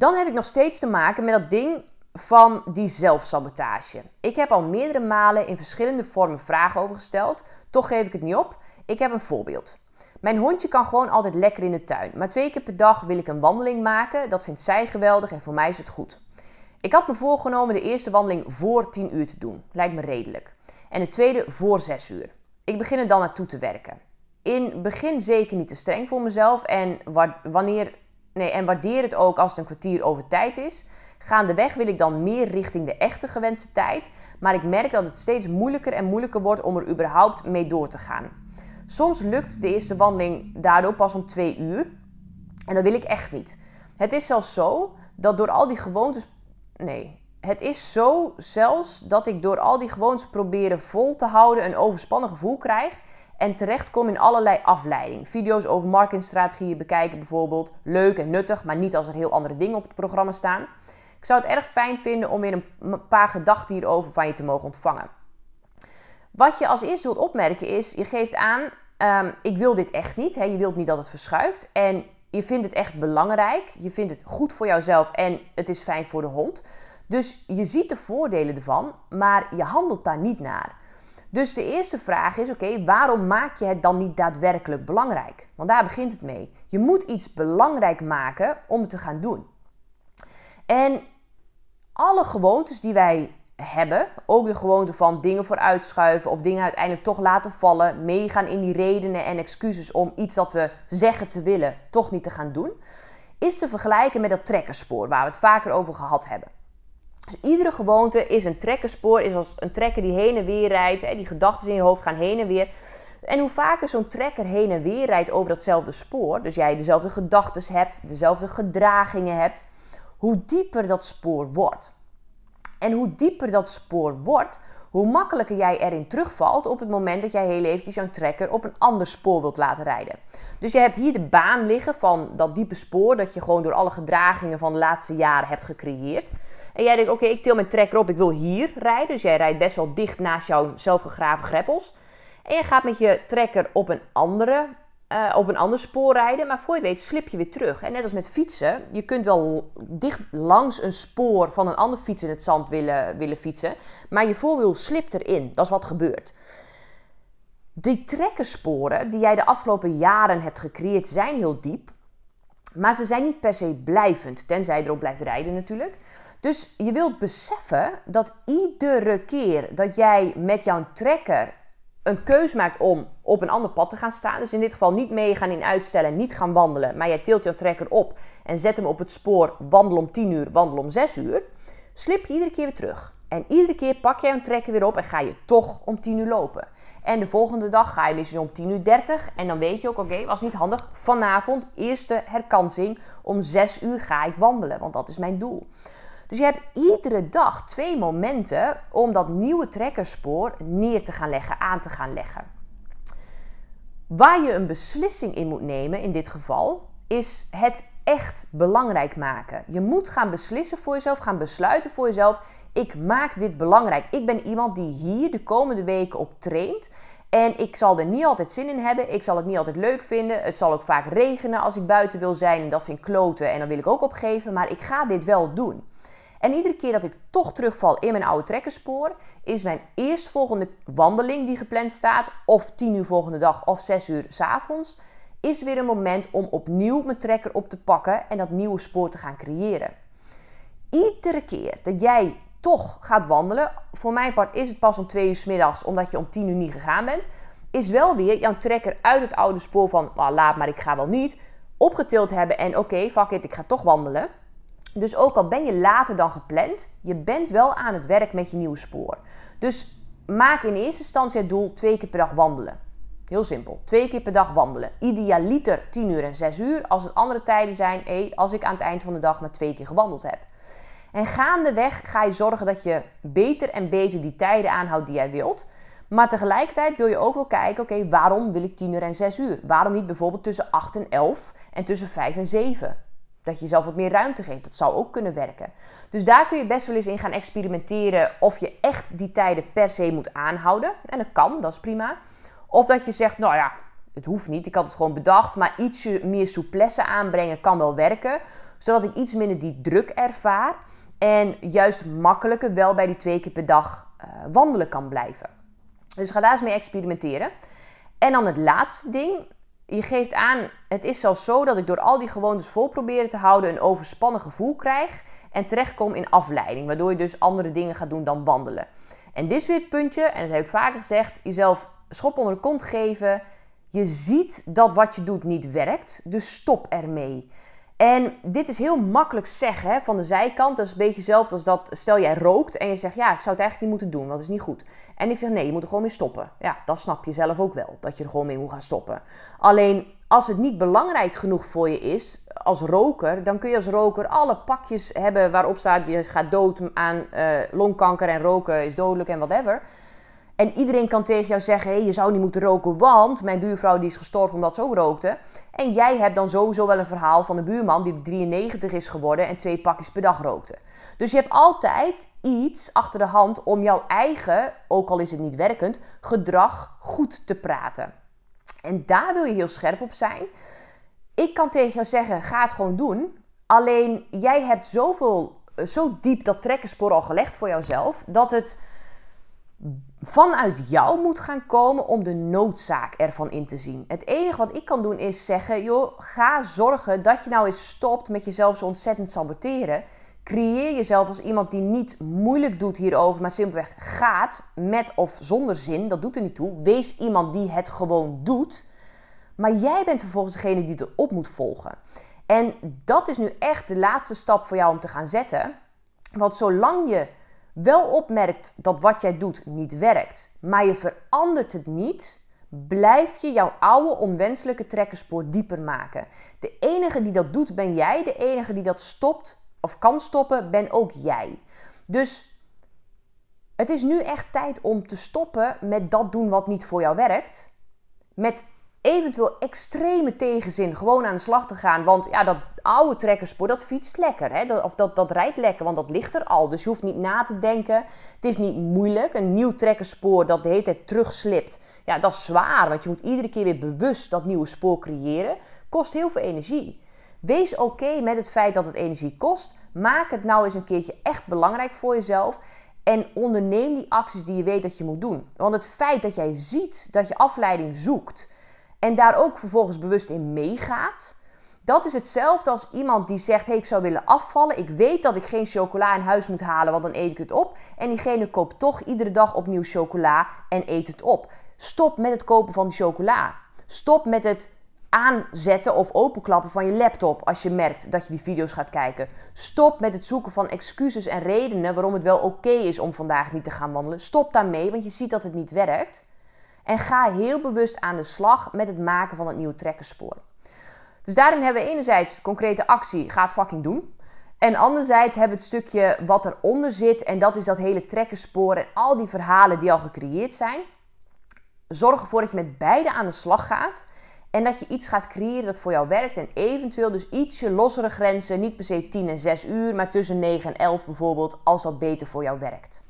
Dan heb ik nog steeds te maken met dat ding van die zelfsabotage. Ik heb al meerdere malen in verschillende vormen vragen over gesteld. Toch geef ik het niet op. Ik heb een voorbeeld. Mijn hondje kan gewoon altijd lekker in de tuin. Maar twee keer per dag wil ik een wandeling maken. Dat vindt zij geweldig en voor mij is het goed. Ik had me voorgenomen de eerste wandeling voor 10 uur te doen. Lijkt me redelijk. En de tweede voor 6 uur. Ik begin er dan naartoe te werken. In begin zeker niet te streng voor mezelf. En wanneer nee, en waardeer het ook als het een kwartier over tijd is. Gaandeweg wil ik dan meer richting de echte gewenste tijd, maar ik merk dat het steeds moeilijker en moeilijker wordt om er überhaupt mee door te gaan. Soms lukt de eerste wandeling daardoor pas om twee uur en dat wil ik echt niet. Het is zelfs zo dat door al die gewoontes. Nee, het is zo zelfs dat ik door al die gewoontes proberen vol te houden een overspannen gevoel krijg en terechtkom in allerlei afleiding. Video's over marketingstrategieën bekijken bijvoorbeeld. Leuk en nuttig, maar niet als er heel andere dingen op het programma staan. Ik zou het erg fijn vinden om weer een paar gedachten hierover van je te mogen ontvangen. Wat je als eerste wilt opmerken is, je geeft aan, um, ik wil dit echt niet. Hè? Je wilt niet dat het verschuift. En je vindt het echt belangrijk. Je vindt het goed voor jouzelf en het is fijn voor de hond. Dus je ziet de voordelen ervan, maar je handelt daar niet naar. Dus de eerste vraag is: oké, waarom maak je het dan niet daadwerkelijk belangrijk? Want daar begint het mee. Je moet iets belangrijk maken om het te gaan doen. En alle gewoontes die wij hebben, ook de gewoonte van dingen vooruitschuiven of dingen uiteindelijk toch laten vallen, meegaan in die redenen en excuses om iets dat we zeggen te willen toch niet te gaan doen, is te vergelijken met dat trekkerspoor waar we het vaker over gehad hebben. Dus iedere gewoonte is een trekkerspoor, is als een trekker die heen en weer rijdt. Hè, die gedachten in je hoofd gaan heen en weer. En hoe vaker zo'n trekker heen en weer rijdt over datzelfde spoor, dus jij dezelfde gedachten hebt, dezelfde gedragingen hebt, hoe dieper dat spoor wordt. En hoe dieper dat spoor wordt, hoe makkelijker jij erin terugvalt op het moment dat jij heel eventjes jouw trekker op een ander spoor wilt laten rijden. Dus je hebt hier de baan liggen van dat diepe spoor dat je gewoon door alle gedragingen van de laatste jaren hebt gecreëerd. En jij denkt, oké, ik til mijn trekker op, ik wil hier rijden. Dus jij rijdt best wel dicht naast jouw zelfgegraven greppels. En je gaat met je trekker op een andere eh, op een ander spoor rijden. Maar voor je weet slip je weer terug. En net als met fietsen, je kunt wel dicht langs een spoor van een ander fiets in het zand willen, willen fietsen. Maar je voorwiel slipt erin. Dat is wat gebeurt. Die trekkersporen die jij de afgelopen jaren hebt gecreëerd zijn heel diep. Maar ze zijn niet per se blijvend, tenzij je erop blijft rijden natuurlijk. Dus je wilt beseffen dat iedere keer dat jij met jouw trekker een keuze maakt om op een ander pad te gaan staan. Dus in dit geval niet meegaan in uitstellen, niet gaan wandelen. Maar jij tilt jouw trekker op en zet hem op het spoor wandel om 10 uur, wandel om 6 uur. Slip je iedere keer weer terug. En iedere keer pak jij een trekker weer op en ga je toch om 10 uur lopen. En de volgende dag ga je misschien dus om 10 uur 30. En dan weet je ook, oké, was niet handig. Vanavond, eerste herkansing, om 6 uur ga ik wandelen. Want dat is mijn doel. Dus je hebt iedere dag twee momenten om dat nieuwe trekkerspoor neer te gaan leggen, aan te gaan leggen. Waar je een beslissing in moet nemen in dit geval, is het echt belangrijk maken. Je moet gaan beslissen voor jezelf, gaan besluiten voor jezelf. Ik maak dit belangrijk. Ik ben iemand die hier de komende weken op traint. En ik zal er niet altijd zin in hebben. Ik zal het niet altijd leuk vinden. Het zal ook vaak regenen als ik buiten wil zijn. En dat vind ik kloten. En dan wil ik ook opgeven. Maar ik ga dit wel doen. En iedere keer dat ik toch terugval in mijn oude trekkerspoor, is mijn eerstvolgende wandeling die gepland staat, of 10 uur volgende dag of 6 uur s avonds, is weer een moment om opnieuw mijn trekker op te pakken en dat nieuwe spoor te gaan creëren. Iedere keer dat jij toch gaat wandelen, voor mijn part is het pas om 2 uur s middags, omdat je om 10 uur niet gegaan bent, is wel weer jouw trekker uit het oude spoor van nou, laat maar, ik ga wel niet, opgetild hebben en oké, fuck it, ik ga toch wandelen. Dus ook al ben je later dan gepland, je bent wel aan het werk met je nieuwe spoor. Dus maak in eerste instantie het doel twee keer per dag wandelen. Heel simpel, twee keer per dag wandelen. Idealiter 10 uur en 6 uur. Als het andere tijden zijn, hé, als ik aan het eind van de dag maar twee keer gewandeld heb. En gaandeweg ga je zorgen dat je beter en beter die tijden aanhoudt die jij wilt. Maar tegelijkertijd wil je ook wel kijken, oké, waarom wil ik 10 uur en 6 uur? Waarom niet bijvoorbeeld tussen 8 en 11 en tussen 5 en 7? dat je jezelf wat meer ruimte geeft. Dat zou ook kunnen werken. Dus daar kun je best wel eens in gaan experimenteren of je echt die tijden per se moet aanhouden. En dat kan, dat is prima. Of dat je zegt, nou ja, het hoeft niet, ik had het gewoon bedacht, maar ietsje meer souplesse aanbrengen kan wel werken, zodat ik iets minder die druk ervaar en juist makkelijker wel bij die twee keer per dag eh, wandelen kan blijven. Dus ga daar eens mee experimenteren. En dan het laatste ding, je geeft aan, het is zelfs zo dat ik door al die gewoontes vol proberen te houden een overspannen gevoel krijg en terechtkom in afleiding, waardoor je dus andere dingen gaat doen dan wandelen. En dit is weer het puntje, en dat heb ik vaker gezegd, jezelf schop onder de kont geven. Je ziet dat wat je doet niet werkt, dus stop ermee. En dit is heel makkelijk zeggen hè, van de zijkant. Dat is een beetje hetzelfde als dat, stel jij rookt en je zegt, ja, ik zou het eigenlijk niet moeten doen, want dat is niet goed. En ik zeg, nee, je moet er gewoon mee stoppen. Ja, dat snap je zelf ook wel, dat je er gewoon mee moet gaan stoppen. Alleen, als het niet belangrijk genoeg voor je is, als roker, dan kun je als roker alle pakjes hebben waarop staat, je gaat dood aan eh, longkanker en roken is dodelijk en whatever. En iedereen kan tegen jou zeggen: hey, je zou niet moeten roken, want mijn buurvrouw die is gestorven omdat ze ook rookte. En jij hebt dan sowieso wel een verhaal van een buurman die 93 is geworden en twee pakjes per dag rookte. Dus je hebt altijd iets achter de hand om jouw eigen, ook al is het niet werkend, gedrag goed te praten. En daar wil je heel scherp op zijn. Ik kan tegen jou zeggen: ga het gewoon doen. Alleen jij hebt zoveel, eh, zo diep dat trekkerspoor al gelegd voor jouzelf dat het vanuit jou moet gaan komen om de noodzaak ervan in te zien. Het enige wat ik kan doen is zeggen: joh, ga zorgen dat je nou eens stopt met jezelf zo ontzettend saboteren. Creëer jezelf als iemand die niet moeilijk doet hierover, maar simpelweg gaat met of zonder zin. Dat doet er niet toe. Wees iemand die het gewoon doet. Maar jij bent vervolgens degene die erop moet volgen. En dat is nu echt de laatste stap voor jou om te gaan zetten. Want zolang je wel opmerkt dat wat jij doet niet werkt, maar je verandert het niet, blijf je jouw oude onwenselijke trekkerspoor dieper maken. De enige die dat doet ben jij, de enige die dat stopt of kan stoppen ben ook jij. Dus het is nu echt tijd om te stoppen met dat doen wat niet voor jou werkt. Met eventueel extreme tegenzin gewoon aan de slag te gaan. Want ja, dat oude trekkerspoor, dat fietst lekker. Hè? Dat, of dat, dat rijdt lekker, want dat ligt er al. Dus je hoeft niet na te denken. Het is niet moeilijk. Een nieuw trekkerspoor dat de hele tijd terugslipt. Ja, dat is zwaar, want je moet iedere keer weer bewust dat nieuwe spoor creëren. Kost heel veel energie. Wees oké met het feit dat het energie kost. Maak het nou eens een keertje echt belangrijk voor jezelf. En onderneem die acties die je weet dat je moet doen. Want het feit dat jij ziet dat je afleiding zoekt en daar ook vervolgens bewust in meegaat. Dat is hetzelfde als iemand die zegt: hey, ik zou willen afvallen. Ik weet dat ik geen chocola in huis moet halen, want dan eet ik het op. En diegene koopt toch iedere dag opnieuw chocola en eet het op. Stop met het kopen van chocola. Stop met het aanzetten of openklappen van je laptop als je merkt dat je die video's gaat kijken. Stop met het zoeken van excuses en redenen waarom het wel oké is om vandaag niet te gaan wandelen. Stop daarmee, want je ziet dat het niet werkt. En ga heel bewust aan de slag met het maken van het nieuwe trekkerspoor. Dus daarin hebben we enerzijds concrete actie, ga het fucking doen. En anderzijds hebben we het stukje wat eronder zit. En dat is dat hele trekkerspoor en al die verhalen die al gecreëerd zijn. Zorg ervoor dat je met beide aan de slag gaat. En dat je iets gaat creëren dat voor jou werkt. En eventueel dus ietsje lossere grenzen. Niet per se 10 en 6 uur, maar tussen 9 en 11 bijvoorbeeld. Als dat beter voor jou werkt.